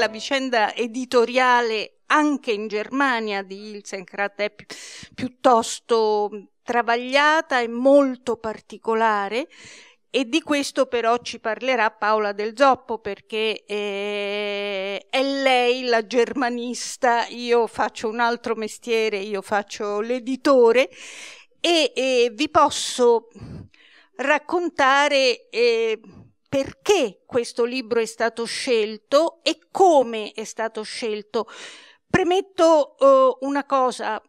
la vicenda editoriale anche in Germania di Ilsenkrat è pi- piuttosto travagliata e molto particolare e di questo però ci parlerà Paola Del Zoppo perché eh, è lei la germanista, io faccio un altro mestiere, io faccio l'editore e eh, vi posso raccontare eh, perché questo libro è stato scelto e come è stato scelto. Premetto eh, una cosa,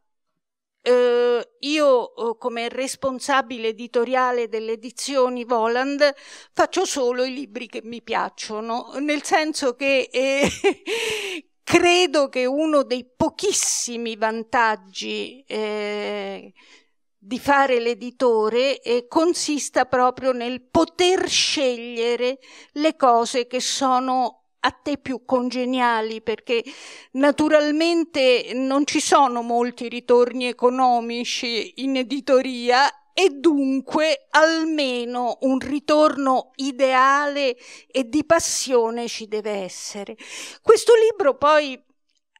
eh, io eh, come responsabile editoriale delle edizioni Voland faccio solo i libri che mi piacciono, nel senso che eh, credo che uno dei pochissimi vantaggi eh, di fare l'editore eh, consista proprio nel poter scegliere le cose che sono a te più congeniali perché naturalmente non ci sono molti ritorni economici in editoria e dunque almeno un ritorno ideale e di passione ci deve essere. Questo libro poi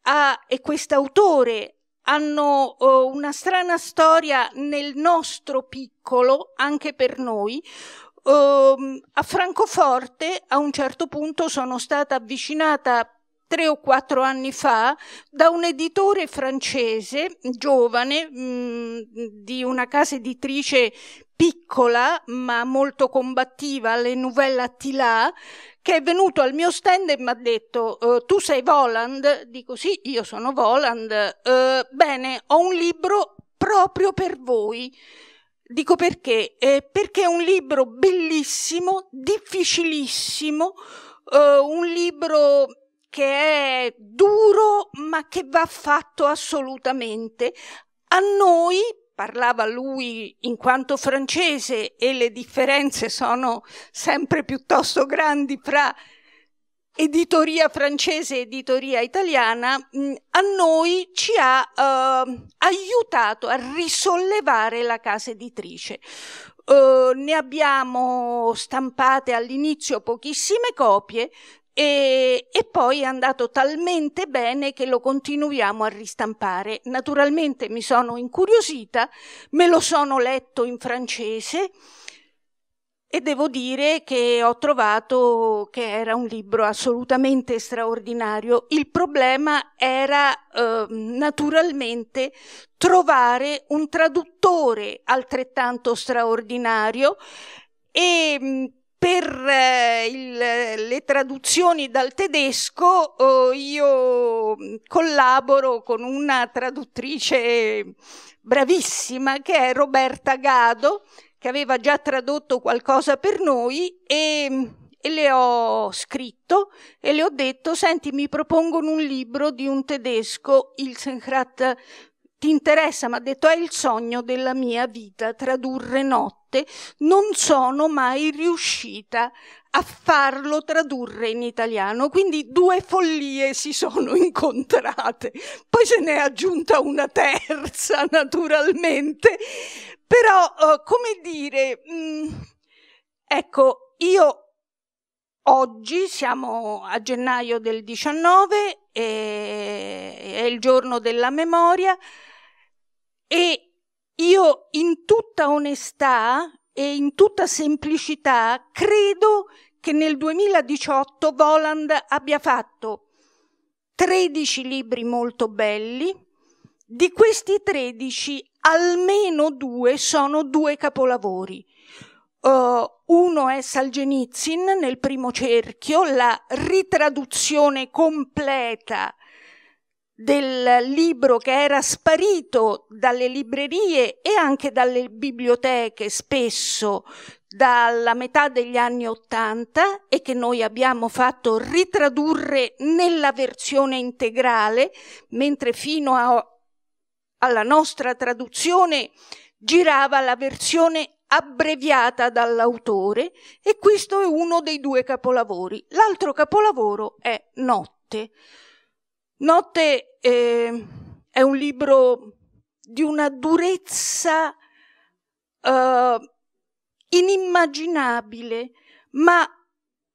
ha, e quest'autore hanno eh, una strana storia nel nostro piccolo, anche per noi. Eh, a Francoforte a un certo punto sono stata avvicinata tre o quattro anni fa da un editore francese giovane mh, mm, di una casa editrice piccola ma molto combattiva, Le Nouvelle Attila, che è venuto al mio stand e mi ha detto eh, tu sei Voland? Dico sì, io sono Voland. Eh, bene, ho un libro proprio per voi. Dico perché? Eh, perché è un libro bellissimo, difficilissimo, eh, un libro che è duro ma che va fatto assolutamente. A noi parlava lui in quanto francese e le differenze sono sempre piuttosto grandi fra editoria francese e editoria italiana, mm, a noi ci ha eh, aiutato a risollevare la casa editrice. Eh, ne abbiamo stampate all'inizio pochissime copie, e, e poi è andato talmente bene che lo continuiamo a ristampare. Naturalmente mi sono incuriosita, me lo sono letto in francese e devo dire che ho trovato che era un libro assolutamente straordinario. Il problema era eh, naturalmente trovare un traduttore altrettanto straordinario e per eh, il, le traduzioni dal tedesco eh, io mm, collaboro con una traduttrice bravissima che è Roberta Gado, che aveva già tradotto qualcosa per noi e, mm, e le ho scritto e le ho detto, senti, mi propongono un libro di un tedesco, Ilsenkrat, ti interessa? Mi ha detto, è il sogno della mia vita, tradurre notte notte non sono mai riuscita a farlo tradurre in italiano, quindi due follie si sono incontrate, poi se ne è aggiunta una terza naturalmente, però eh, come dire, mh, mm, ecco, io Oggi siamo a gennaio del 19, eh, è il giorno della memoria e io in tutta onestà e in tutta semplicità credo che nel 2018 Voland abbia fatto 13 libri molto belli, di questi 13 almeno due sono due capolavori. Uh, uno è Salgenizin nel primo cerchio, la ritraduzione completa del libro che era sparito dalle librerie e anche dalle biblioteche spesso dalla metà degli anni Ottanta e che noi abbiamo fatto ritradurre nella versione integrale, mentre fino a, alla nostra traduzione girava la versione abbreviata dall'autore e questo è uno dei due capolavori. L'altro capolavoro è Notte. Notte eh, è un libro di una durezza eh, inimmaginabile, ma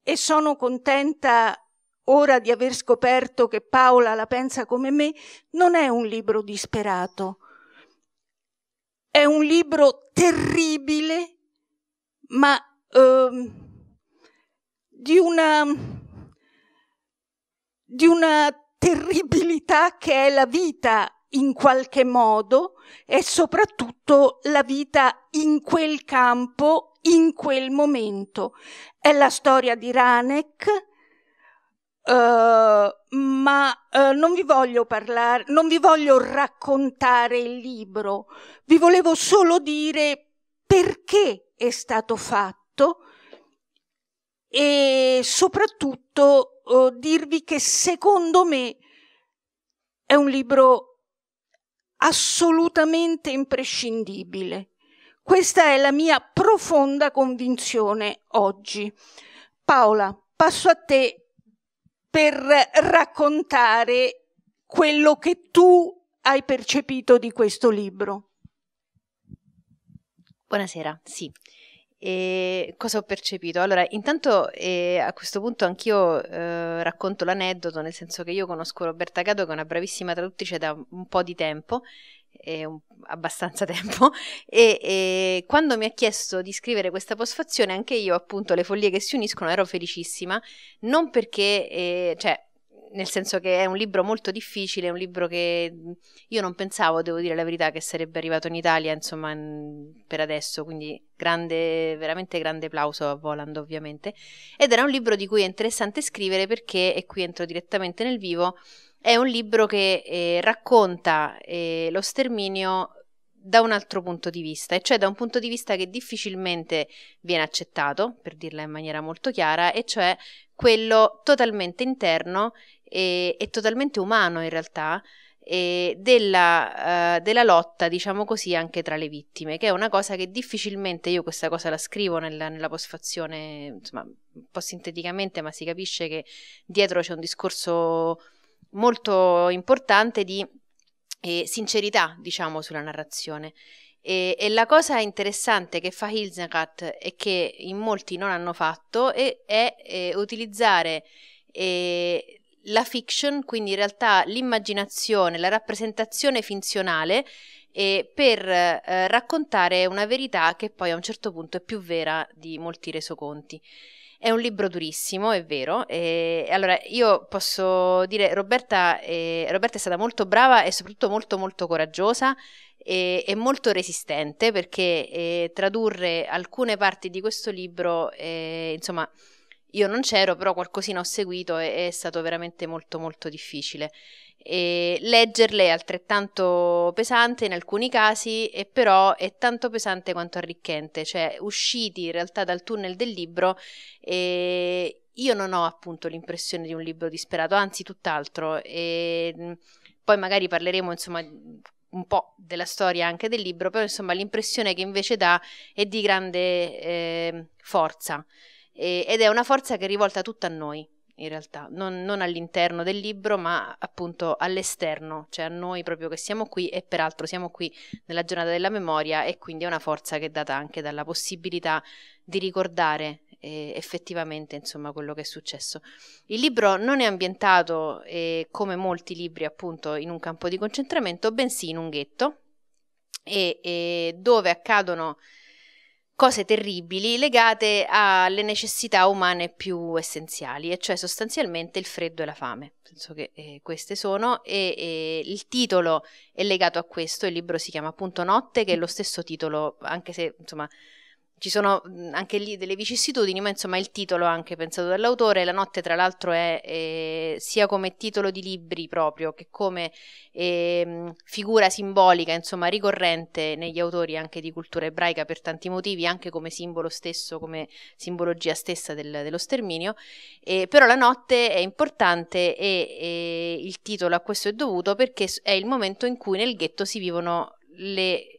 e sono contenta ora di aver scoperto che Paola la pensa come me, non è un libro disperato. È un libro terribile, ma eh, di una di una terribilità che è la vita in qualche modo e soprattutto la vita in quel campo, in quel momento. È la storia di Ranek, uh, ma uh, non vi voglio parlare, non vi voglio raccontare il libro, vi volevo solo dire perché è stato fatto e soprattutto dirvi che secondo me è un libro assolutamente imprescindibile. Questa è la mia profonda convinzione oggi. Paola, passo a te per raccontare quello che tu hai percepito di questo libro. Buonasera, sì. E cosa ho percepito? Allora, intanto eh, a questo punto anch'io eh, racconto l'aneddoto, nel senso che io conosco Roberta Cado, che è una bravissima traduttrice da un po' di tempo, eh, un, abbastanza tempo, e, e, quando mi ha chiesto di scrivere questa postfazione, anche io appunto le follie che si uniscono ero felicissima, non perché, eh, cioè, nel senso che è un libro molto difficile, è un libro che mm, io non pensavo, devo dire la verità, che sarebbe arrivato in Italia, insomma, per adesso, quindi grande, veramente grande applauso a Voland ovviamente. Ed era un libro di cui è interessante scrivere perché, e qui entro direttamente nel vivo, è un libro che eh, racconta eh, lo sterminio da un altro punto di vista, e cioè da un punto di vista che difficilmente viene accettato, per dirla in maniera molto chiara, e cioè quello totalmente interno e, e totalmente umano in realtà, della, uh, della, lotta, diciamo così, anche tra le vittime, che è una cosa che difficilmente io questa cosa la scrivo nella, nella postfazione, insomma, un po' sinteticamente, ma si capisce che dietro c'è un discorso molto importante di eh, sincerità, diciamo, sulla narrazione. E, e, la cosa interessante che fa Hilsenrat e che in molti non hanno fatto è, è, eh, è utilizzare eh, la fiction, quindi in realtà l'immaginazione, la rappresentazione finzionale eh, per eh, raccontare una verità che poi a un certo punto è più vera di molti resoconti. È un libro durissimo, è vero. E, allora, io posso dire, Roberta, eh, Roberta è stata molto brava e soprattutto molto molto coraggiosa e, e molto resistente perché eh, tradurre alcune parti di questo libro, eh, insomma, io non c'ero, però qualcosina ho seguito e è stato veramente molto molto difficile e leggerle è altrettanto pesante in alcuni casi e però è tanto pesante quanto arricchente, cioè usciti in realtà dal tunnel del libro eh, io non ho appunto l'impressione di un libro disperato, anzi tutt'altro e mm, poi magari parleremo insomma un po' della storia anche del libro, però insomma l'impressione che invece dà è di grande eh, forza ed è una forza che è rivolta tutta a noi in realtà, non, non, all'interno del libro, ma appunto all'esterno, cioè a noi proprio che siamo qui e peraltro siamo qui nella giornata della memoria e quindi è una forza che è data anche dalla possibilità di ricordare eh, effettivamente insomma quello che è successo. Il libro non è ambientato, eh, come molti libri appunto, in un campo di concentramento, bensì in un ghetto e, e dove accadono cose terribili legate alle necessità umane più essenziali, e cioè sostanzialmente il freddo e la fame. Penso che eh, queste sono, e, e, il titolo è legato a questo, il libro si chiama appunto Notte, che è lo stesso titolo, anche se insomma ci sono anche lì delle vicissitudini, ma insomma il titolo anche pensato dall'autore, La notte tra l'altro è eh, sia come titolo di libri proprio che come eh, figura simbolica, insomma ricorrente negli autori anche di cultura ebraica per tanti motivi, anche come simbolo stesso, come simbologia stessa del, dello sterminio, eh, però la notte è importante e, e il titolo a questo è dovuto perché è il momento in cui nel ghetto si vivono le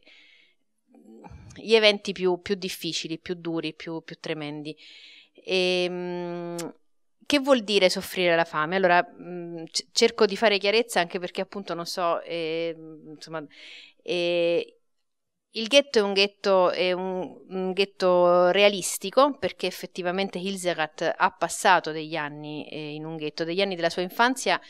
gli eventi più, più difficili, più duri, più, più tremendi. E, ehm, che vuol dire soffrire la fame? Allora, mh, mm, cerco di fare chiarezza anche perché appunto non so, eh, insomma, eh, il ghetto è un ghetto, è un, ghetto realistico perché effettivamente Hilserat ha passato degli anni eh, in un ghetto, degli anni della sua infanzia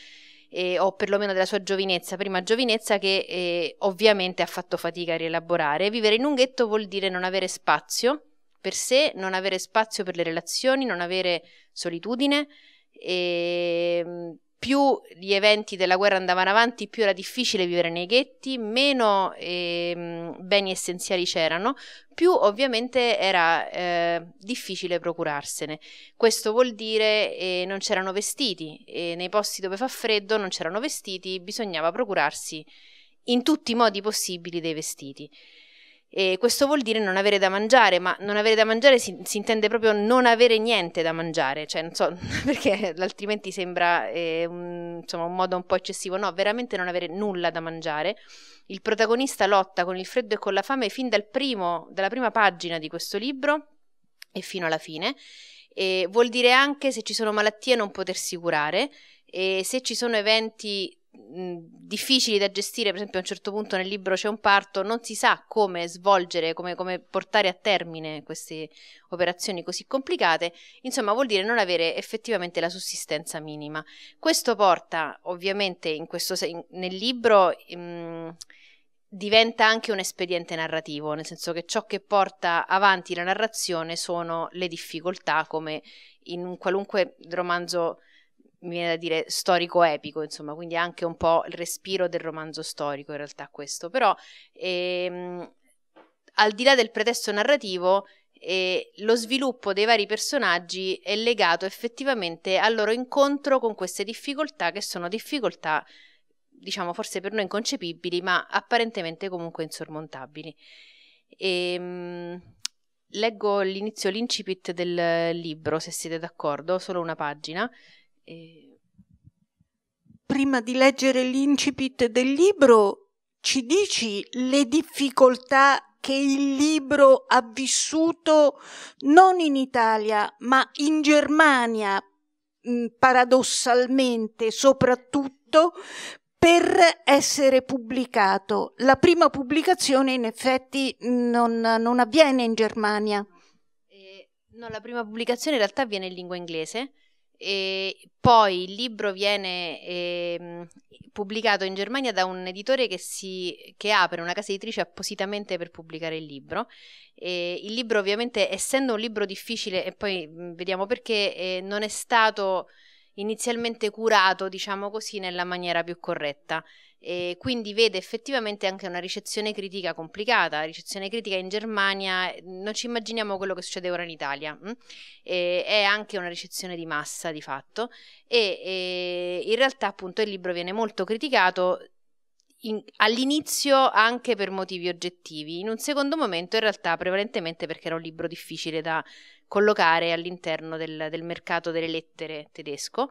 eh, o perlomeno della sua giovinezza, prima giovinezza che eh, ovviamente ha fatto fatica a rielaborare. Vivere in un ghetto vuol dire non avere spazio per sé, non avere spazio per le relazioni, non avere solitudine e ehm, più gli eventi della guerra andavano avanti, più era difficile vivere nei ghetti, meno eh, beni essenziali c'erano, più ovviamente era eh, difficile procurarsene. Questo vuol dire che eh, non c'erano vestiti, nei posti dove fa freddo non c'erano vestiti, bisognava procurarsi in tutti i modi possibili dei vestiti. E questo vuol dire non avere da mangiare, ma non avere da mangiare si, si intende proprio non avere niente da mangiare, cioè non so perché altrimenti sembra eh, un, insomma, un modo un po' eccessivo, no, veramente non avere nulla da mangiare. Il protagonista lotta con il freddo e con la fame fin dal primo, dalla prima pagina di questo libro e fino alla fine. E vuol dire anche se ci sono malattie non potersi curare, e se ci sono eventi difficili da gestire, per esempio a un certo punto nel libro c'è un parto, non si sa come svolgere, come, come, portare a termine queste operazioni così complicate, insomma vuol dire non avere effettivamente la sussistenza minima. Questo porta ovviamente in questo, in, nel libro... Mh, diventa anche un espediente narrativo, nel senso che ciò che porta avanti la narrazione sono le difficoltà, come in un qualunque romanzo mi viene da dire storico epico, insomma, quindi anche un po' il respiro del romanzo storico in realtà questo, però ehm, al di là del pretesto narrativo, eh, lo sviluppo dei vari personaggi è legato effettivamente al loro incontro con queste difficoltà che sono difficoltà diciamo forse per noi inconcepibili, ma apparentemente comunque insormontabili. E, ehm, leggo l'inizio, l'incipit del libro, se siete d'accordo, solo una pagina. E prima di leggere l'incipit del libro, ci dici le difficoltà che il libro ha vissuto non in Italia, ma in Germania, mm, paradossalmente, soprattutto per essere pubblicato. La prima pubblicazione in effetti non, non avviene in Germania. Eh, no, la prima pubblicazione in realtà avviene in lingua inglese, e poi il libro viene eh, pubblicato in Germania da un editore che, si, che, apre una casa editrice appositamente per pubblicare il libro. E il libro ovviamente, essendo un libro difficile, e poi mm, vediamo perché, eh, non è stato inizialmente curato, diciamo così, nella maniera più corretta e quindi vede effettivamente anche una ricezione critica complicata. La ricezione critica in Germania, ehm, non ci immaginiamo quello che succede ora in Italia, mm? e, è anche una ricezione di massa di fatto e, e in realtà appunto il libro viene molto criticato in, all'inizio anche per motivi oggettivi, in un secondo momento in realtà prevalentemente perché era un libro difficile da collocare all'interno del, del mercato delle lettere tedesco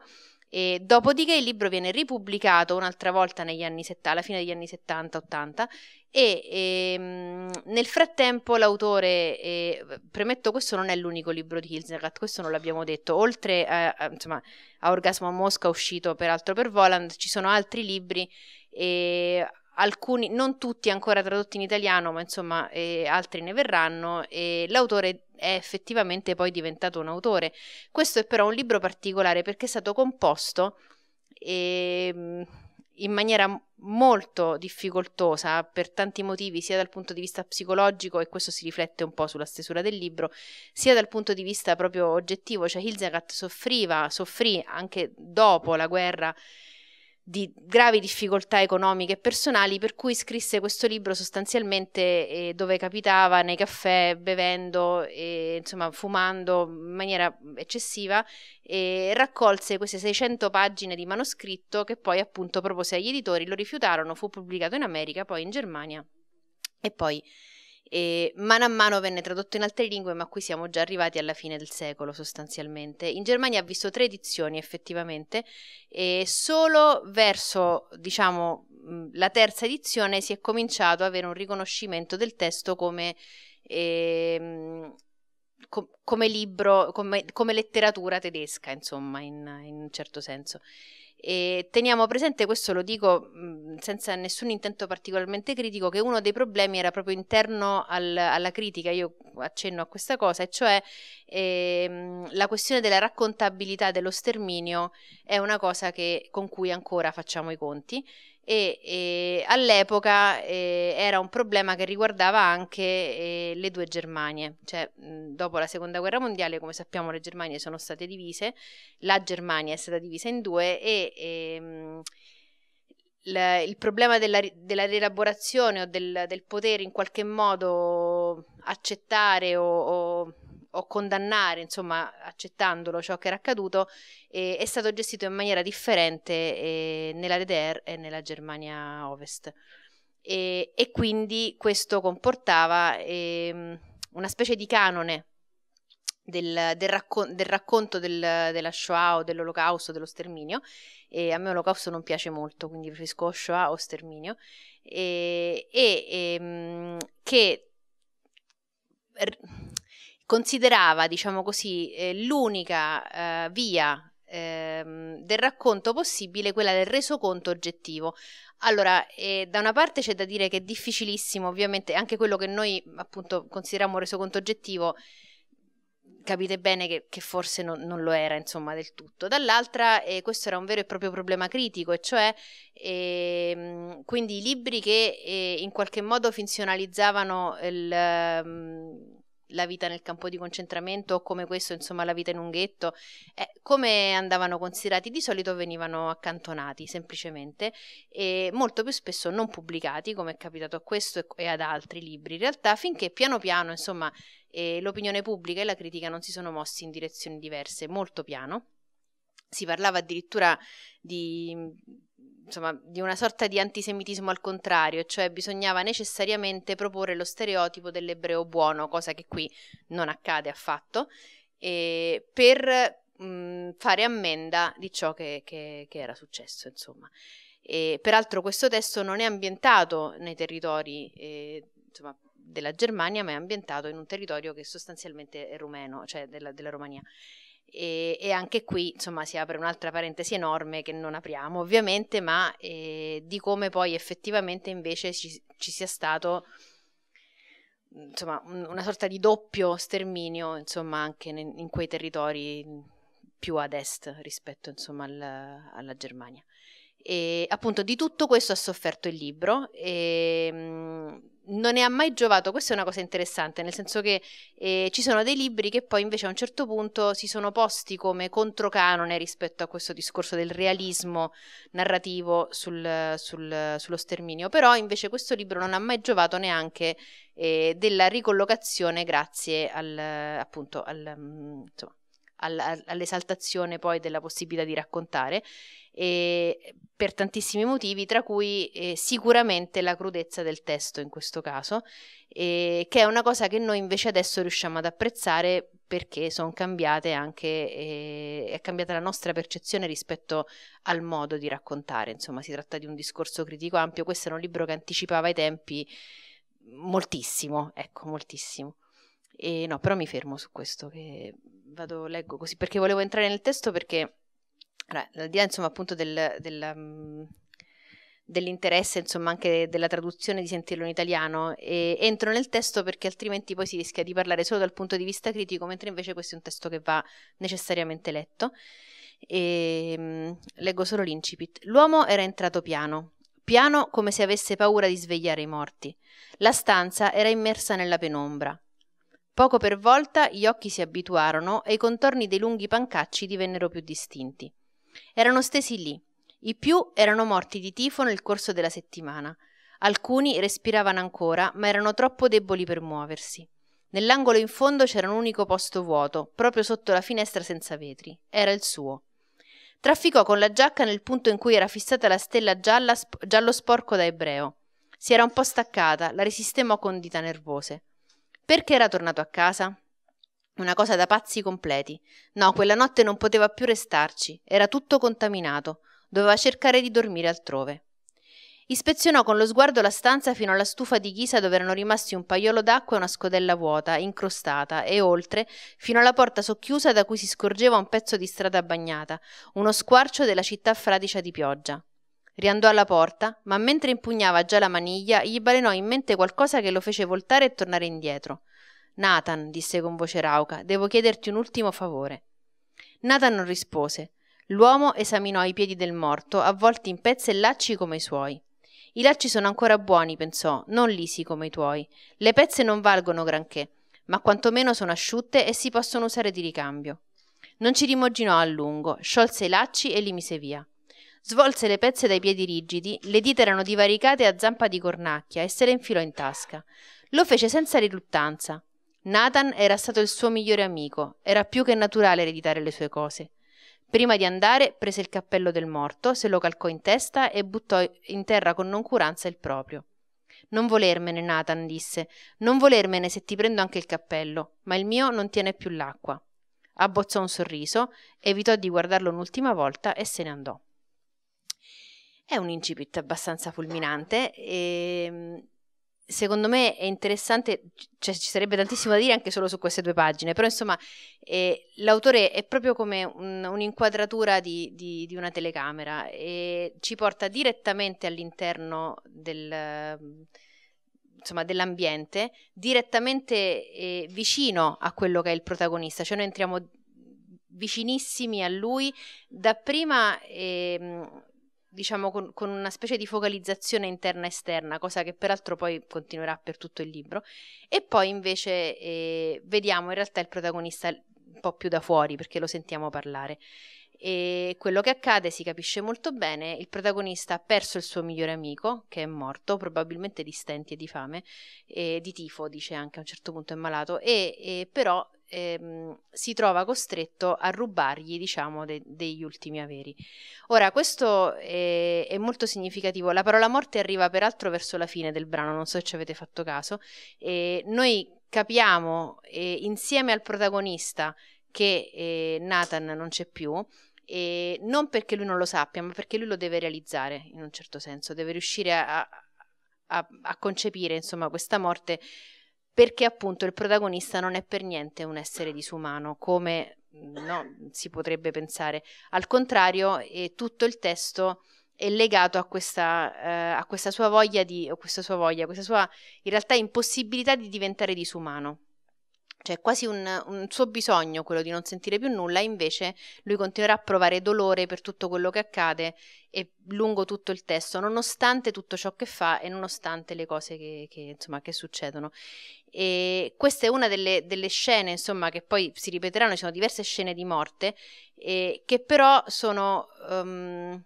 e dopodiché il libro viene ripubblicato un'altra volta set- alla fine degli anni 70-80 e, e, ehm, nel frattempo l'autore, e, premetto questo non è l'unico libro di Hilsenrath, questo non l'abbiamo detto, oltre a, a, insomma, a Orgasmo a Mosca uscito peraltro per Voland ci sono altri libri e alcuni, non tutti ancora tradotti in italiano ma insomma altri ne verranno e l'autore è effettivamente poi diventato un autore. Questo è però un libro particolare perché è stato composto e, ehm, in maniera molto difficoltosa per tanti motivi, sia dal punto di vista psicologico, e questo si riflette un po' sulla stesura del libro, sia dal punto di vista proprio oggettivo, cioè Hilzegat soffriva, soffrì anche dopo la guerra di gravi difficoltà economiche e personali, per cui scrisse questo libro sostanzialmente eh, dove capitava nei caffè, bevendo, e, insomma fumando in maniera eccessiva e raccolse queste 600 pagine di manoscritto che poi appunto propose agli editori, lo rifiutarono, fu pubblicato in America, poi in Germania e poi e mano a mano venne tradotto in altre lingue, ma qui siamo già arrivati alla fine del secolo sostanzialmente. In Germania ha visto tre edizioni effettivamente e solo verso, diciamo, mm, la terza edizione si è cominciato ad avere un riconoscimento del testo come, eh, co- come libro, come, come, letteratura tedesca, insomma, in, in un certo senso. E teniamo presente, questo lo dico mhmm, senza nessun intento particolarmente critico, che uno dei problemi era proprio interno al, alla critica, io accenno a questa cosa, e cioè ehm, la questione della raccontabilità dello sterminio è una cosa che, con cui ancora facciamo i conti e, e all'epoca eh, era un problema che riguardava anche eh, le due Germanie, cioè mh, dopo la seconda guerra mondiale come sappiamo le Germanie sono state divise, la Germania è stata divisa in due e, e ehm, mh, il, il problema della, della rielaborazione o del, del, poter in qualche modo accettare o, o o condannare, insomma, accettandolo ciò che era accaduto, eh, è stato gestito in maniera differente eh, nella DDR e nella Germania Ovest. E, e quindi questo comportava eh, una specie di canone del, del, raccon- del racconto del, della Shoah o dell'olocausto, dello sterminio. E a me l'olocausto non piace molto, quindi preferisco Shoah o sterminio. E, e, ehm, che considerava, diciamo così, eh, l'unica eh, via ehm, del racconto possibile quella del resoconto oggettivo. Allora, eh, da una parte c'è da dire che è difficilissimo, ovviamente, anche quello che noi appunto consideriamo resoconto oggettivo, capite bene che, che forse non, non, lo era, insomma, del tutto. Dall'altra, eh, questo era un vero e proprio problema critico, e cioè eh, quindi i libri che eh, in qualche modo finzionalizzavano il ehm, la vita nel campo di concentramento o come questo, insomma, la vita in un ghetto, eh, come andavano considerati di solito venivano accantonati semplicemente e molto più spesso non pubblicati, come è capitato a questo e ad altri libri, in realtà finché piano piano, insomma, eh, l'opinione pubblica e la critica non si sono mossi in direzioni diverse, molto piano. Si parlava addirittura di insomma, di una sorta di antisemitismo al contrario, cioè bisognava necessariamente proporre lo stereotipo dell'ebreo buono, cosa che qui non accade affatto, per mh, mm, fare ammenda di ciò che, che, che era successo, insomma. E, peraltro questo testo non è ambientato nei territori eh, insomma, della Germania, ma è ambientato in un territorio che sostanzialmente è rumeno, cioè della, della Romania. E, e, anche qui, insomma, si apre un'altra parentesi enorme che non apriamo, ovviamente, ma eh, di come poi effettivamente invece ci, ci sia stato insomma, un, una sorta di doppio sterminio, insomma, anche ne, in quei territori più ad est rispetto, insomma, alla, alla Germania. E appunto di tutto questo ha sofferto il libro e ehm, mh, non ne ha mai giovato. Questa è una cosa interessante, nel senso che eh, ci sono dei libri che poi invece a un certo punto si sono posti come controcanone rispetto a questo discorso del realismo narrativo sul, sul, sullo sterminio. Però invece questo libro non ha mai giovato neanche eh, della ricollocazione grazie al, appunto, al, mm, insomma, all'esaltazione poi della possibilità di raccontare e per tantissimi motivi tra cui eh, sicuramente la crudezza del testo in questo caso eh, che è una cosa che noi invece adesso riusciamo ad apprezzare perché sono cambiate anche eh, è cambiata la nostra percezione rispetto al modo di raccontare insomma si tratta di un discorso critico ampio questo era un libro che anticipava i tempi moltissimo ecco moltissimo e no, però mi fermo su questo, che vado, leggo così, perché volevo entrare nel testo perché, al di là insomma appunto del, del, mm, dell'interesse insomma anche della traduzione di sentirlo in italiano, e entro nel testo perché altrimenti poi si rischia di parlare solo dal punto di vista critico, mentre invece questo è un testo che va necessariamente letto. E, mh, mm, leggo solo l'incipit. L'uomo era entrato piano, piano come se avesse paura di svegliare i morti. La stanza era immersa nella penombra. Poco per volta gli occhi si abituarono e i contorni dei lunghi pancacci divennero più distinti. Erano stesi lì. I più erano morti di tifo nel corso della settimana. Alcuni respiravano ancora, ma erano troppo deboli per muoversi. Nell'angolo in fondo c'era un unico posto vuoto, proprio sotto la finestra senza vetri. Era il suo. Trafficò con la giacca nel punto in cui era fissata la stella gialla, sp- giallo sporco da ebreo. Si era un po' staccata, la risistemò con dita nervose. Perché era tornato a casa? Una cosa da pazzi completi. No, quella notte non poteva più restarci, era tutto contaminato, doveva cercare di dormire altrove. Ispezionò con lo sguardo la stanza fino alla stufa di ghisa dove erano rimasti un paiolo d'acqua e una scodella vuota, incrostata, e oltre, fino alla porta socchiusa da cui si scorgeva un pezzo di strada bagnata, uno squarcio della città fradicia di pioggia riandò alla porta ma mentre impugnava già la maniglia gli balenò in mente qualcosa che lo fece voltare e tornare indietro nathan disse con voce rauca devo chiederti un ultimo favore nathan non rispose l'uomo esaminò i piedi del morto avvolti in pezzi e lacci come i suoi i lacci sono ancora buoni pensò non lisi come i tuoi le pezze non valgono granché ma quantomeno sono asciutte e si possono usare di ricambio non ci rimoginò a lungo sciolse i lacci e li mise via Svolse le pezze dai piedi rigidi, le dita erano divaricate a zampa di cornacchia e se le infilò in tasca. Lo fece senza riluttanza. Nathan era stato il suo migliore amico, era più che naturale ereditare le sue cose. Prima di andare prese il cappello del morto, se lo calcò in testa e buttò in terra con noncuranza il proprio. Non volermene, Nathan disse, non volermene se ti prendo anche il cappello, ma il mio non tiene più l'acqua. Abbozzò un sorriso, evitò di guardarlo un'ultima volta e se ne andò. È un incipit abbastanza fulminante e secondo me è interessante, cioè ci sarebbe tantissimo da dire anche solo su queste due pagine, però insomma eh, l'autore è proprio come un, un'inquadratura di, di, di, una telecamera e ci porta direttamente all'interno del, insomma, dell'ambiente, direttamente eh, vicino a quello che è il protagonista, cioè noi entriamo vicinissimi a lui, dapprima eh, diciamo con, con, una specie di focalizzazione interna esterna, cosa che peraltro poi continuerà per tutto il libro. E poi invece eh, vediamo in realtà il protagonista un po' più da fuori perché lo sentiamo parlare. E quello che accade si capisce molto bene, il protagonista ha perso il suo migliore amico che è morto, probabilmente di stenti e di fame, e di tifo dice anche a un certo punto è malato, e, e però ehm, si trova costretto a rubargli, diciamo, de- degli ultimi averi. Ora, questo è, è, molto significativo. La parola morte arriva peraltro verso la fine del brano, non so se ci avete fatto caso. E noi capiamo eh, insieme al protagonista che eh, Nathan non c'è più, e non perché lui non lo sappia, ma perché lui lo deve realizzare in un certo senso, deve riuscire a, a, a concepire insomma questa morte perché appunto il protagonista non è per niente un essere disumano, come mm, no, si potrebbe pensare. Al contrario, eh, tutto il testo è legato a questa, eh, a questa sua voglia di, o questa sua voglia, questa sua in realtà impossibilità di diventare disumano. Cioè, quasi un, un, suo bisogno quello di non sentire più nulla, invece lui continuerà a provare dolore per tutto quello che accade e lungo tutto il testo, nonostante tutto ciò che fa e nonostante le cose che, che, insomma, che succedono. E questa è una delle, delle, scene, insomma, che poi si ripeteranno, ci sono diverse scene di morte, eh, che però sono... Um,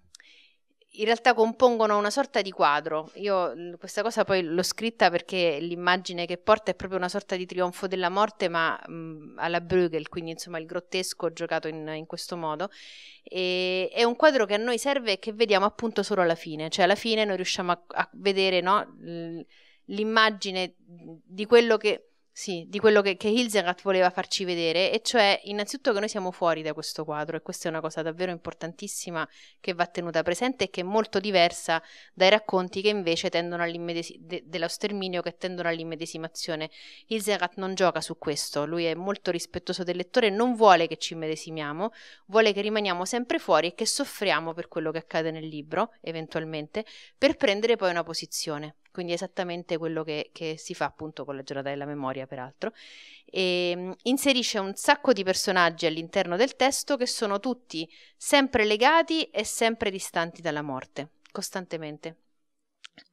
in realtà compongono una sorta di quadro. Io questa cosa poi l'ho scritta perché l'immagine che porta è proprio una sorta di trionfo della morte, ma mh, alla Bruegel, quindi insomma il grottesco giocato in, in questo modo. E, è un quadro che a noi serve e che vediamo appunto solo alla fine, cioè alla fine noi riusciamo a, a vedere no, l'immagine di quello che sì, di quello che, che Hilsenrath voleva farci vedere, e cioè innanzitutto che noi siamo fuori da questo quadro, e questa è una cosa davvero importantissima che va tenuta presente e che è molto diversa dai racconti che invece tendono all'immedesimazione, dello sterminio che tendono all'immedesimazione. Hilsenrath non gioca su questo, lui è molto rispettoso del lettore, non vuole che ci immedesimiamo, vuole che rimaniamo sempre fuori e che soffriamo per quello che accade nel libro, eventualmente, per prendere poi una posizione quindi esattamente quello che, che, si fa appunto con la giornata della memoria, peraltro. E, ehm, inserisce un sacco di personaggi all'interno del testo che sono tutti sempre legati e sempre distanti dalla morte, costantemente.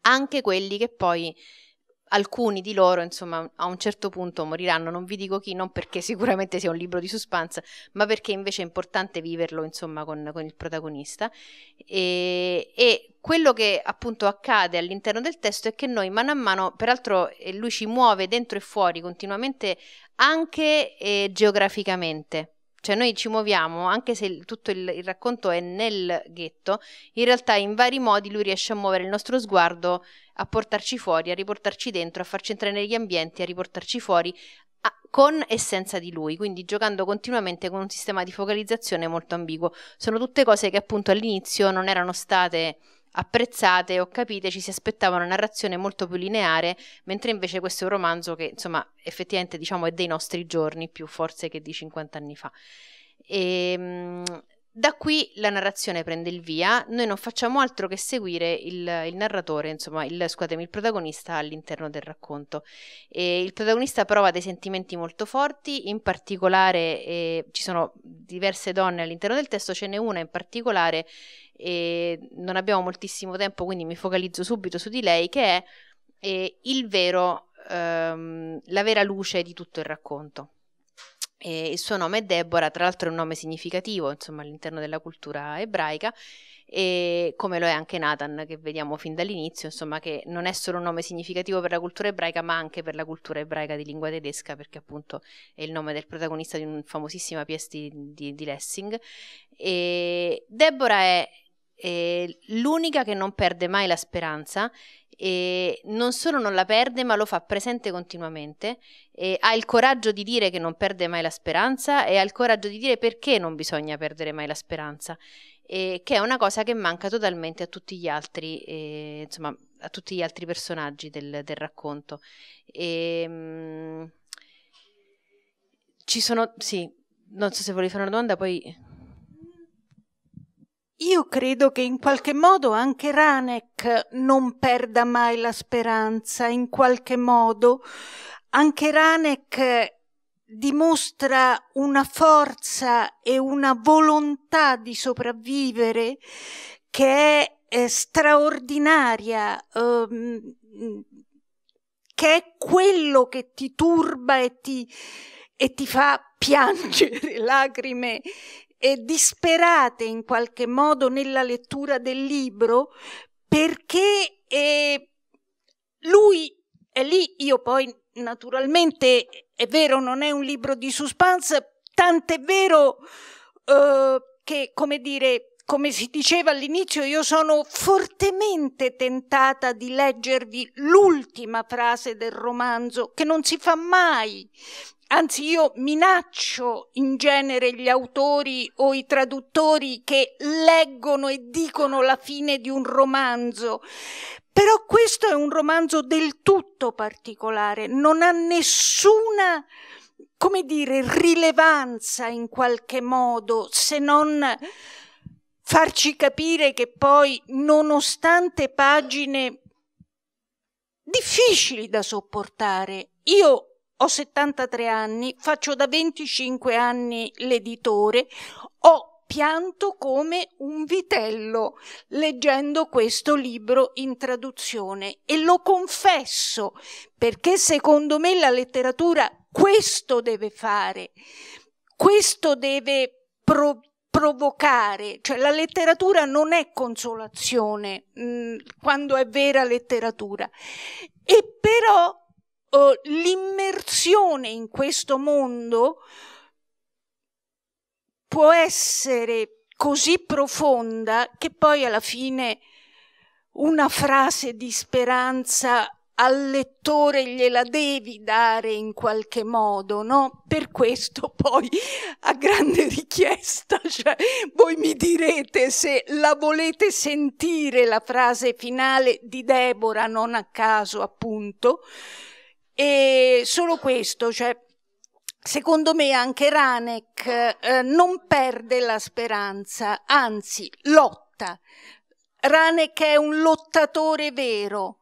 Anche quelli che poi alcuni di loro, insomma, a un certo punto moriranno, non vi dico chi, non perché sicuramente sia un libro di suspense, ma perché invece è importante viverlo, insomma, con, con il protagonista. E, e, quello che appunto accade all'interno del testo è che noi mano a mano, peraltro eh, lui ci muove dentro e fuori continuamente anche eh, geograficamente cioè noi ci muoviamo, anche se tutto il, il, racconto è nel ghetto, in realtà in vari modi lui riesce a muovere il nostro sguardo, a portarci fuori, a riportarci dentro, a farci entrare negli ambienti, a riportarci fuori a, con e senza di lui, quindi giocando continuamente con un sistema di focalizzazione molto ambiguo. Sono tutte cose che appunto all'inizio non erano state apprezzate o capite ci si aspettava una narrazione molto più lineare, mentre invece questo è un romanzo che insomma effettivamente diciamo è dei nostri giorni più forse che di 50 anni fa. E, ehm, da qui la narrazione prende il via, noi non facciamo altro che seguire il, il narratore, insomma, il, scusatemi, il protagonista all'interno del racconto. E il protagonista prova dei sentimenti molto forti, in particolare eh, ci sono diverse donne all'interno del testo, ce n'è una in particolare e non abbiamo moltissimo tempo, quindi mi focalizzo subito su di lei, che è eh, il vero, ehm, la vera luce di tutto il racconto. E il suo nome è Deborah, tra l'altro è un nome significativo insomma, all'interno della cultura ebraica, e come lo è anche Nathan, che vediamo fin dall'inizio, insomma, che non è solo un nome significativo per la cultura ebraica, ma anche per la cultura ebraica di lingua tedesca, perché appunto è il nome del protagonista di una famosissima pièce di, di, di Lessing. E Deborah è è l'unica che non perde mai la speranza e non solo non la perde ma lo fa presente continuamente e ha il coraggio di dire che non perde mai la speranza e ha il coraggio di dire perché non bisogna perdere mai la speranza e che è una cosa che manca totalmente a tutti gli altri eh, insomma a tutti gli altri personaggi del, del racconto e, ehm, mh, ci sono sì non so se volevi fare una domanda poi io credo che in qualche modo anche Ranek non perda mai la speranza, in qualche modo anche Ranek dimostra una forza e una volontà di sopravvivere che è, eh, straordinaria, ehm, che è quello che ti turba e ti, e ti fa piangere lacrime e disperate in qualche modo nella lettura del libro perché eh, lui è lì, io poi naturalmente è vero non è un libro di suspense, tant'è vero eh, che come dire come si diceva all'inizio, io sono fortemente tentata di leggervi l'ultima frase del romanzo, che non si fa mai, Anzi, io minaccio in genere gli autori o i traduttori che leggono e dicono la fine di un romanzo. Però questo è un romanzo del tutto particolare, non ha nessuna, come dire, rilevanza in qualche modo, se non farci capire che poi, nonostante pagine difficili da sopportare, io ho 73 anni, faccio da 25 anni l'editore, ho pianto come un vitello leggendo questo libro in traduzione e lo confesso perché secondo me la letteratura questo deve fare, questo deve provare provocare, cioè la letteratura non è consolazione mh, mm, quando è vera letteratura. E però eh, l'immersione in questo mondo può essere così profonda che poi alla fine una frase di speranza al lettore gliela devi dare in qualche modo, no? Per questo poi a grande richiesta, cioè, voi mi direte se la volete sentire la frase finale di Deborah, non a caso appunto, e solo questo, cioè, secondo me anche Ranek eh, non perde la speranza, anzi lotta. Ranek è un lottatore vero.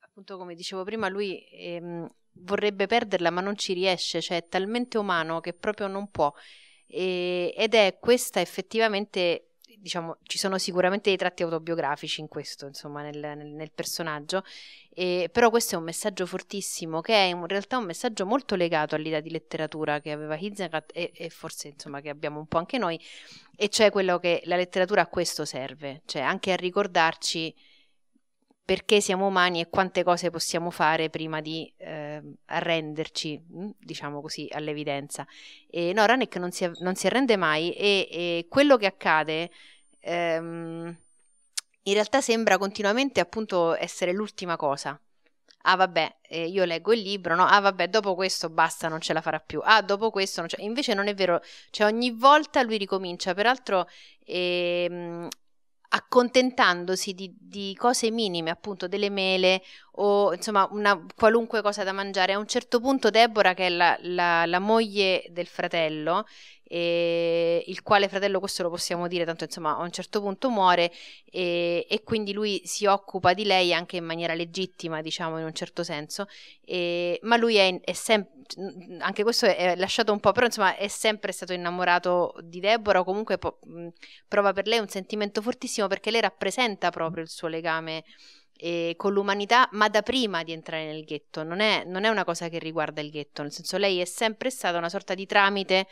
appunto, come dicevo prima, lui ehm, vorrebbe perderla ma non ci riesce, cioè è talmente umano che proprio non può. E, ed è questa effettivamente diciamo, ci sono sicuramente dei tratti autobiografici in questo, insomma, nel, nel, nel personaggio, e, però questo è un messaggio fortissimo che è in realtà un messaggio molto legato all'idea di letteratura che aveva Hizenkat e, e, forse insomma che abbiamo un po' anche noi, e cioè quello che la letteratura a questo serve, cioè anche a ricordarci perché siamo umani e quante cose possiamo fare prima di eh, arrenderci, mm, diciamo così, all'evidenza. E no, Ranek non si, non si arrende mai e, e quello che accade ehm, in realtà sembra continuamente appunto essere l'ultima cosa. Ah vabbè, eh, io leggo il libro, no? Ah vabbè, dopo questo basta, non ce la farà più. Ah, dopo questo non Invece non è vero, cioè ogni volta lui ricomincia, peraltro ehm, accontentandosi di, di, cose minime, appunto delle mele o insomma una qualunque cosa da mangiare. A un certo punto Deborah, che è la, la, la moglie del fratello, eh, il quale fratello, questo lo possiamo dire, tanto insomma a un certo punto muore eh, e quindi lui si occupa di lei anche in maniera legittima, diciamo in un certo senso, eh, ma lui è, è sempre, anche questo è lasciato un po', però insomma è sempre stato innamorato di Deborah o comunque po- prova per lei un sentimento fortissimo perché lei rappresenta proprio il suo legame e con l'umanità, ma da prima di entrare nel ghetto, non è, non è, una cosa che riguarda il ghetto, nel senso lei è sempre stata una sorta di tramite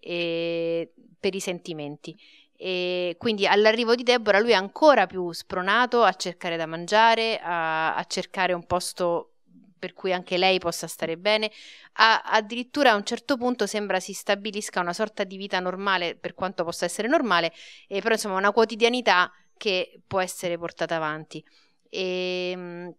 eh, per i sentimenti. E quindi all'arrivo di Deborah lui è ancora più spronato a cercare da mangiare, a, a cercare un posto per cui anche lei possa stare bene. A, addirittura a un certo punto sembra si stabilisca una sorta di vita normale, per quanto possa essere normale, eh, però insomma una quotidianità che può essere portata avanti. E, ehm,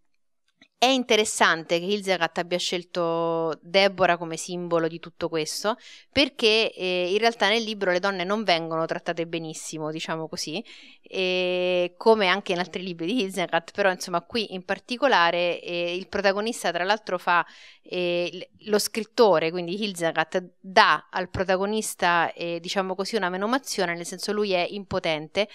è interessante che Hilzerat abbia scelto Deborah come simbolo di tutto questo, perché eh, in realtà nel libro le donne non vengono trattate benissimo, diciamo così, e, come anche in altri libri di Hilzerat, però insomma qui in particolare eh, il protagonista tra l'altro fa eh, lo scrittore, quindi Hilzerat dà al protagonista eh, diciamo così una menomazione, nel senso lui è impotente,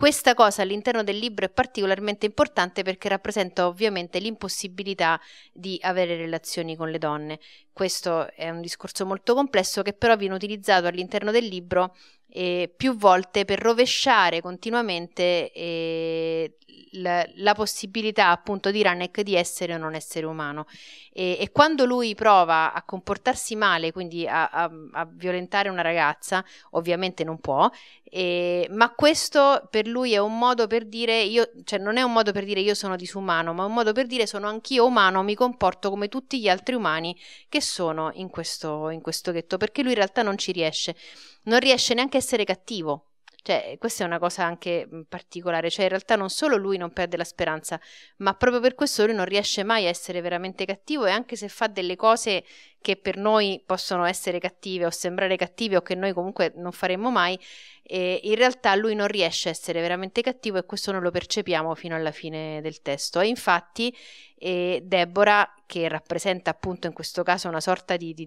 questa cosa all'interno del libro è particolarmente importante perché rappresenta ovviamente l'impossibilità di avere relazioni con le donne. Questo è un discorso molto complesso che però viene utilizzato all'interno del libro eh, più volte per rovesciare continuamente eh, la, la, possibilità appunto di Ranek di essere o non essere umano. E, e quando lui prova a comportarsi male, quindi a, a, a violentare una ragazza, ovviamente non può, eh, ma questo per lui è un modo per dire, io, cioè non è un modo per dire io sono disumano, ma un modo per dire sono anch'io umano, mi comporto come tutti gli altri umani che sono in questo, in questo ghetto, perché lui in realtà non ci riesce non riesce neanche a essere cattivo. Cioè, questa è una cosa anche particolare, cioè in realtà non solo lui non perde la speranza, ma proprio per questo lui non riesce mai a essere veramente cattivo e anche se fa delle cose che per noi possono essere cattive o sembrare cattive o che noi comunque non faremmo mai, eh, in realtà lui non riesce a essere veramente cattivo e questo non lo percepiamo fino alla fine del testo. E infatti eh, Deborah, che rappresenta appunto in questo caso una sorta di, di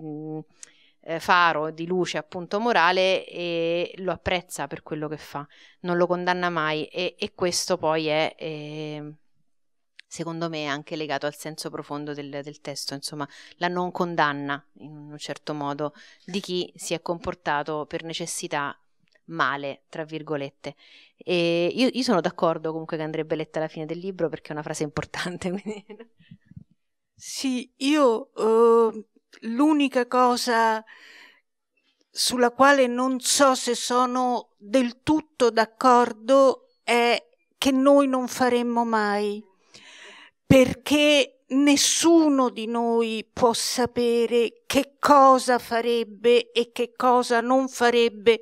eh, faro di luce appunto morale e lo apprezza per quello che fa, non lo condanna mai e, e questo poi è eh, secondo me anche legato al senso profondo del, del, testo, insomma la non condanna in un certo modo di chi si è comportato per necessità male, tra virgolette. E io, io sono d'accordo comunque che andrebbe letta alla fine del libro perché è una frase importante. Quindi... Sì, io uh, l'unica cosa sulla quale non so se sono del tutto d'accordo è che noi non faremmo mai, perché nessuno di noi può sapere che cosa farebbe e che cosa non farebbe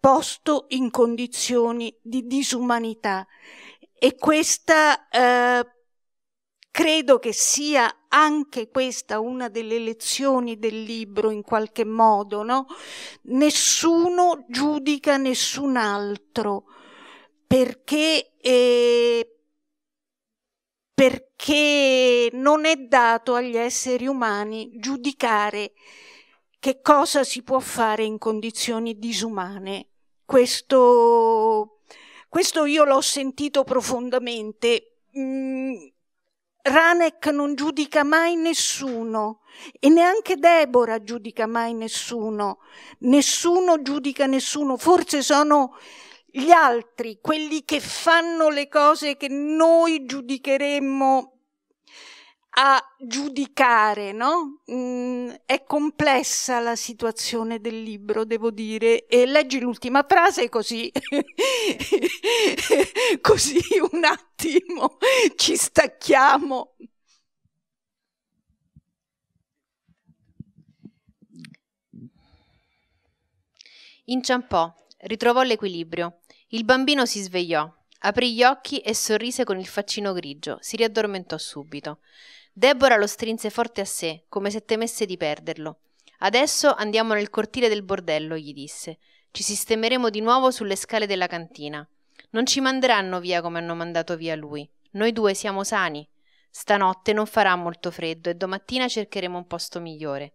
posto in condizioni di disumanità. E questa eh, credo che sia anche questa una delle lezioni del libro in qualche modo, no? Nessuno giudica nessun altro perché, eh, perché non è dato agli esseri umani giudicare che cosa si può fare in condizioni disumane. Questo, questo io l'ho sentito profondamente. Mm, Ranek non giudica mai nessuno e neanche Deborah giudica mai nessuno. Nessuno giudica nessuno. Forse sono gli altri, quelli che fanno le cose che noi giudicheremmo a giudicare, no? Mm, è complessa la situazione del libro, devo dire, e leggi l'ultima frase così, così un attimo ci stacchiamo. Inciampò, ritrovò l'equilibrio. Il bambino si svegliò, aprì gli occhi e sorrise con il faccino grigio, si riaddormentò subito. Deborah lo strinse forte a sé, come se temesse di perderlo. Adesso andiamo nel cortile del bordello, gli disse. Ci sistemeremo di nuovo sulle scale della cantina. Non ci manderanno via come hanno mandato via lui. Noi due siamo sani. Stanotte non farà molto freddo e domattina cercheremo un posto migliore.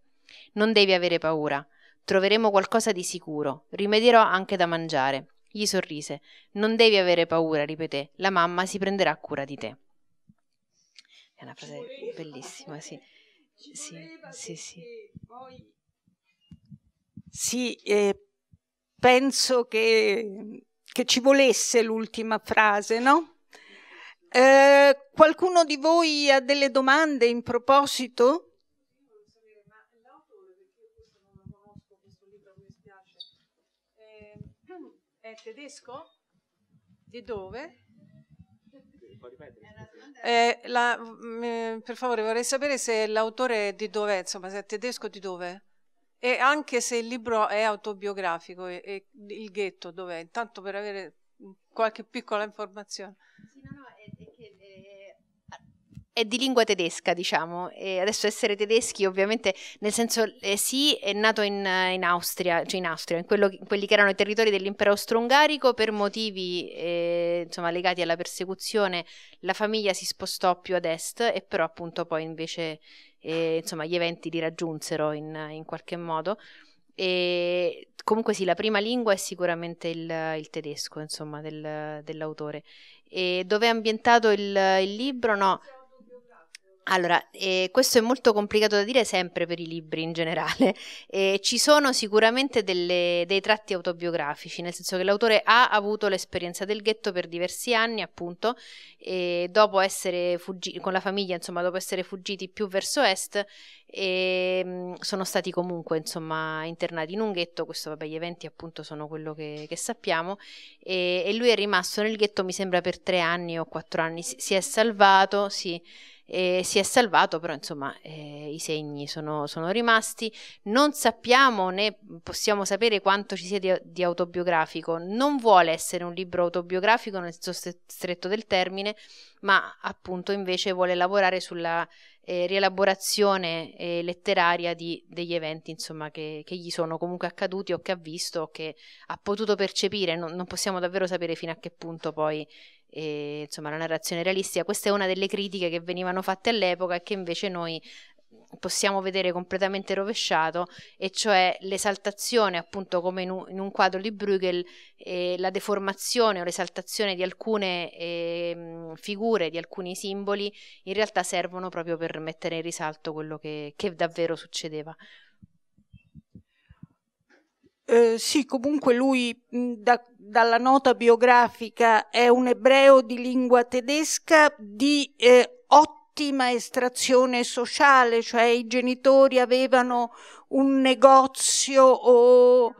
Non devi avere paura. Troveremo qualcosa di sicuro. Rimedierò anche da mangiare. Gli sorrise. Non devi avere paura, ripeté. La mamma si prenderà cura di te. È una frase bellissima, sì. Sì, sì, sì. Sì, eh, penso che, che, ci volesse l'ultima frase, no? Eh, qualcuno di voi ha delle domande in proposito? tedesco? Di dove? Eh, la, mm, eh, per favore, vorrei sapere se l'autore è di dove, insomma, se è tedesco di dove. E anche se il libro è autobiografico e, e il ghetto dov'è, intanto per avere mm, qualche piccola informazione. Sì è di lingua tedesca, diciamo. E adesso essere tedeschi, ovviamente, nel senso eh, sì, è nato in, eh, in, Austria, cioè in Austria, in, quello, in quelli che erano i territori dell'impero austro-ungarico per motivi eh, insomma, legati alla persecuzione. La famiglia si spostò più ad est, e però appunto poi invece eh, insomma, gli eventi li raggiunsero in, in qualche modo. E comunque sì, la prima lingua è sicuramente il, il tedesco, insomma, del, dell'autore. E dove è ambientato il, il libro? No. Allora, eh, questo è molto complicato da dire sempre per i libri in generale. Eh, ci sono sicuramente delle, dei tratti autobiografici, nel senso che l'autore ha avuto l'esperienza del ghetto per diversi anni, appunto, e dopo essere fuggiti con la famiglia, insomma, dopo essere fuggiti più verso est, e ehm, sono stati comunque insomma internati in un ghetto questo vabbè gli eventi appunto sono quello che, che sappiamo e, e, lui è rimasto nel ghetto mi sembra per tre anni o quattro anni si, si è salvato sì eh, si è salvato, però insomma eh, i segni sono, sono, rimasti. Non sappiamo né possiamo sapere quanto ci sia di, di autobiografico. Non vuole essere un libro autobiografico nel senso stretto del termine, ma appunto invece vuole lavorare sulla eh, rielaborazione eh, letteraria di, degli eventi insomma, che, che, gli sono comunque accaduti o che ha visto o che ha potuto percepire. Non, non possiamo davvero sapere fino a che punto poi e, insomma la narrazione realistica. Questa è una delle critiche che venivano fatte all'epoca e che invece noi possiamo vedere completamente rovesciato, e cioè l'esaltazione, appunto come in un, quadro di Bruegel, eh, la deformazione o l'esaltazione di alcune eh, figure, di alcuni simboli, in realtà servono proprio per mettere in risalto quello che, che davvero succedeva. Eh, sì, comunque lui da, dalla nota biografica è un ebreo di lingua tedesca di eh, ottima estrazione sociale, cioè i genitori avevano un negozio o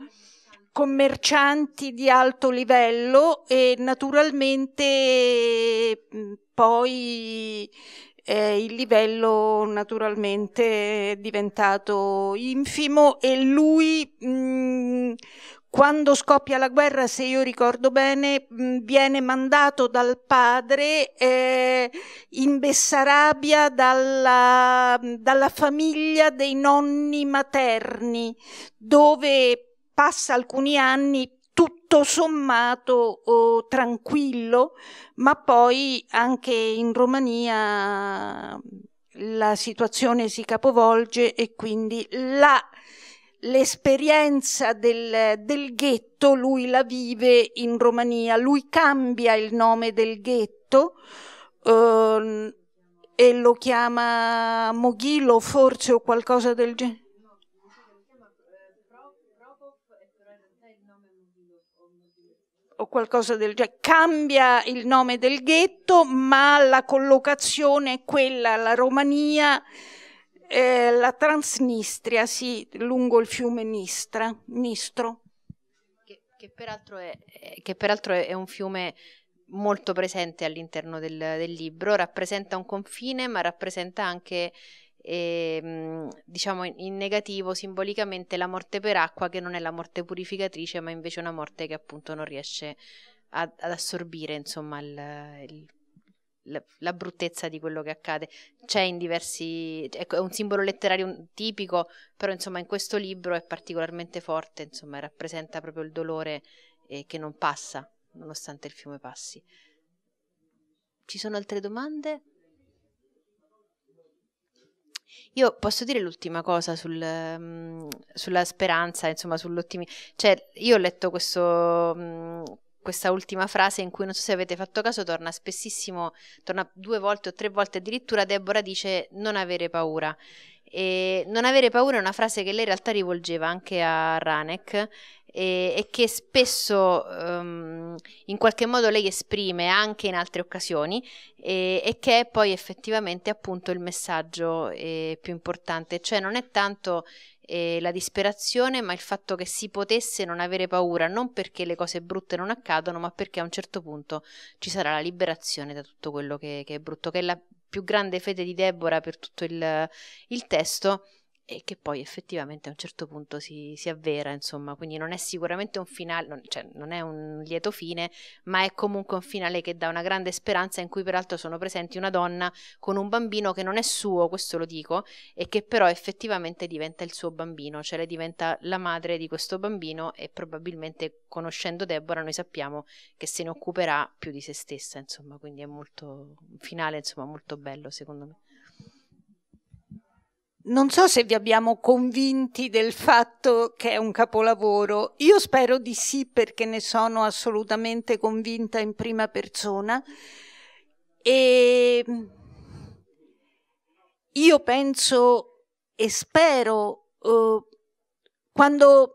commercianti di alto livello e naturalmente poi eh, il livello naturalmente è diventato infimo e lui mh, mm, quando scoppia la guerra, se io ricordo bene, mh, mm, viene mandato dal padre eh, in Bessarabia dalla, dalla famiglia dei nonni materni, dove passa alcuni anni tutto sommato oh, tranquillo, ma poi anche in Romania mm, la situazione si capovolge e quindi la, l'esperienza del, del ghetto lui la vive in Romania, lui cambia il nome del ghetto. Eh, e lo chiama Moghilo forse o qualcosa del genere. o qualcosa del genere, cambia il nome del ghetto, ma la collocazione è quella, la Romania, eh, la Transnistria, sì, lungo il fiume Nistra, Nistro. Che, che, peraltro, è, eh, che peraltro è un fiume molto presente all'interno del, del libro, rappresenta un confine, ma rappresenta anche e, ehm, diciamo in negativo simbolicamente la morte per acqua che non è la morte purificatrice ma invece una morte che appunto non riesce ad, ad assorbire insomma il, il, la, la, bruttezza di quello che accade c'è in diversi ecco, è un simbolo letterario tipico però insomma in questo libro è particolarmente forte insomma rappresenta proprio il dolore eh, che non passa nonostante il fiume passi ci sono altre domande? Io posso dire l'ultima cosa sul, mm, sulla speranza, insomma, sull'ottimismo. Cioè, io ho letto questo, mm, questa ultima frase in cui non so se avete fatto caso, torna spessissimo, torna due volte o tre volte addirittura, Deborah dice non avere paura. E non avere paura è una frase che lei in realtà rivolgeva anche a Ranek e, e che spesso um, in qualche modo lei esprime anche in altre occasioni e, e che è poi effettivamente appunto il messaggio eh, più importante, cioè non è tanto eh, la disperazione ma il fatto che si potesse non avere paura, non perché le cose brutte non accadono ma perché a un certo punto ci sarà la liberazione da tutto quello che, che è brutto, che è la più grande fede di Deborah per tutto il, il testo e che poi effettivamente a un certo punto si, si avvera, insomma, quindi non è sicuramente un finale, non, cioè non è un lieto fine, ma è comunque un finale che dà una grande speranza in cui peraltro sono presenti una donna con un bambino che non è suo, questo lo dico, e che però effettivamente diventa il suo bambino, cioè lei diventa la madre di questo bambino e probabilmente conoscendo Deborah noi sappiamo che se ne occuperà più di se stessa, insomma, quindi è molto un finale, insomma, molto bello secondo me. Non so se vi abbiamo convinti del fatto che è un capolavoro, io spero di sì perché ne sono assolutamente convinta in prima persona e mm, io penso e spero eh, quando,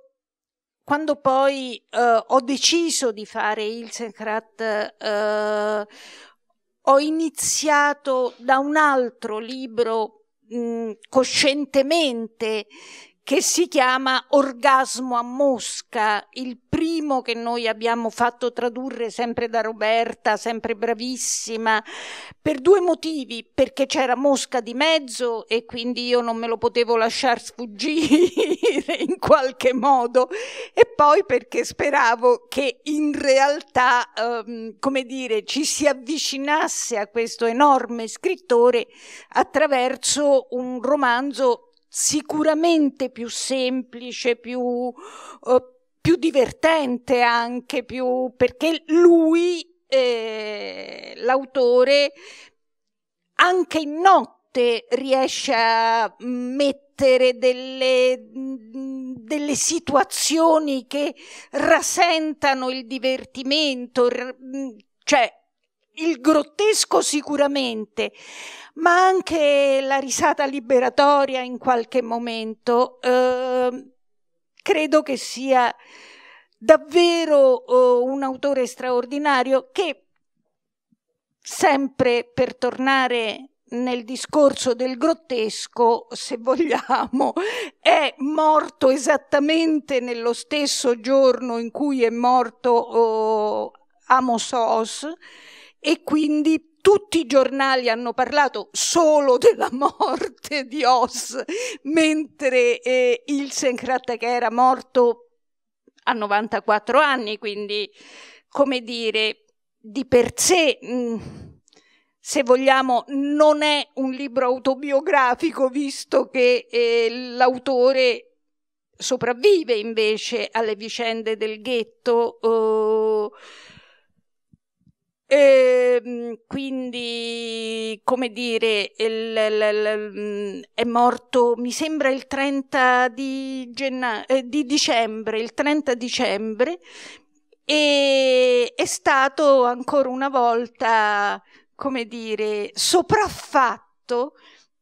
quando, poi eh, ho deciso di fare il Secrat eh, ho iniziato da un altro libro mh, coscientemente che si chiama Orgasmo a Mosca, il primo che noi abbiamo fatto tradurre sempre da Roberta, sempre bravissima, per due motivi, perché c'era Mosca di mezzo e quindi io non me lo potevo lasciar sfuggire in qualche modo e poi perché speravo che in realtà, ehm, come dire, ci si avvicinasse a questo enorme scrittore attraverso un romanzo sicuramente più semplice, più, eh, più divertente anche, più, perché lui, eh, l'autore, anche in notte riesce a mettere delle, delle situazioni che rasentano il divertimento, cioè il grottesco sicuramente, ma anche la risata liberatoria in qualche momento, eh, credo che sia davvero eh, un autore straordinario che sempre per tornare nel discorso del grottesco, se vogliamo, è morto esattamente nello stesso giorno in cui è morto oh, eh, Amos Oz, e quindi tutti i giornali hanno parlato solo della morte di Oz, mentre eh, Ilsenkrat che era morto a 94 anni, quindi come dire, di per sé... Mh, mm, se vogliamo, non è un libro autobiografico, visto che eh, l'autore sopravvive invece alle vicende del ghetto. Eh, e, ehm, quindi, come dire, il, il, il, è morto, mi sembra, il 30 di, genna- eh, di dicembre, il 30 dicembre, e è stato ancora una volta, come dire, sopraffatto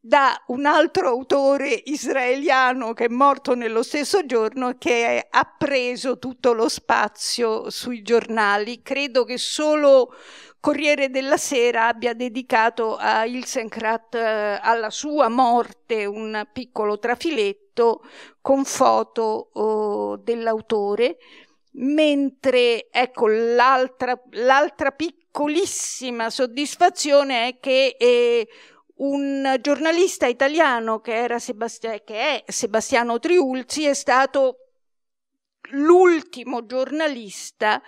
da un altro autore israeliano che è morto nello stesso giorno che ha preso tutto lo spazio sui giornali. Credo che solo Corriere della Sera abbia dedicato a Ilsenkrat eh, alla sua morte un piccolo trafiletto con foto oh, dell'autore, mentre ecco l'altra, piccolissima soddisfazione è che eh, un giornalista italiano che, era Sebastia- che è Sebastiano Triulzi è stato l'ultimo giornalista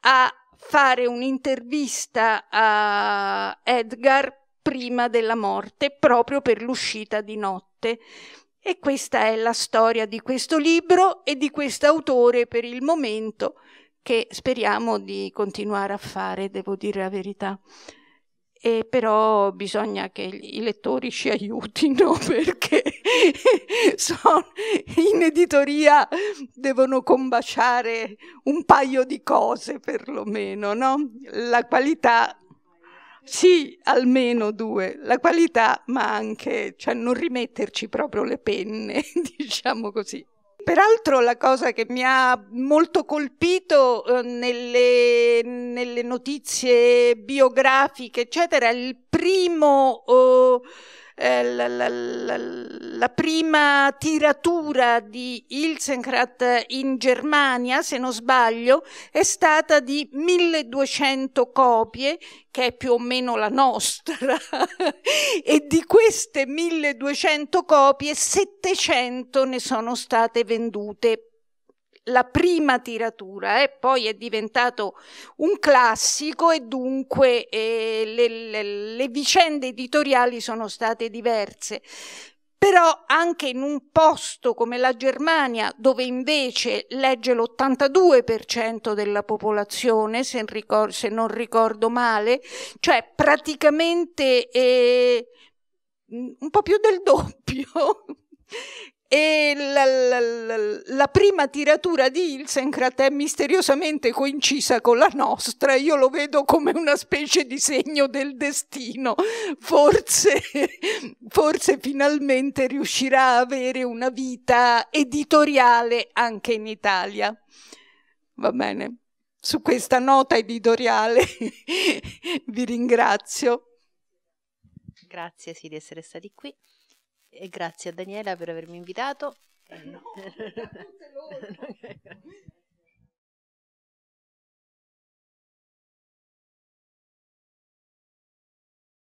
a fare un'intervista a Edgar prima della morte, proprio per l'uscita di notte. E questa è la storia di questo libro e di quest'autore per il momento che speriamo di continuare a fare, devo dire la verità e però bisogna che i lettori ci aiutino perché sono, in editoria devono combaciare un paio di cose perlomeno, no? La qualità sì, almeno due. La qualità, ma anche cioè, non rimetterci proprio le penne, diciamo così. Peraltro la cosa che mi ha molto colpito eh, nelle, nelle, notizie biografiche, eccetera, è il primo... Eh, eh la, la, la, la prima tiratura di Ilsenkrat in Germania, se non sbaglio, è stata di 1200 copie, che è più o meno la nostra, e di queste 1200 copie 700 ne sono state vendute la prima tiratura, eh, poi è diventato un classico e dunque eh, le, le, le vicende editoriali sono state diverse però anche in un posto come la Germania, dove invece legge l'82% della popolazione, se, ricor- se, non ricordo male, cioè praticamente eh, un po' più del doppio e la, la, la, prima tiratura di Ilsenkrat è misteriosamente coincisa con la nostra, io lo vedo come una specie di segno del destino, forse, forse finalmente riuscirà a avere una vita editoriale anche in Italia. Va bene, su questa nota editoriale vi ringrazio. Grazie sì di essere stati qui. E grazie a Daniela per avermi invitato. Eh, no, tutte loro.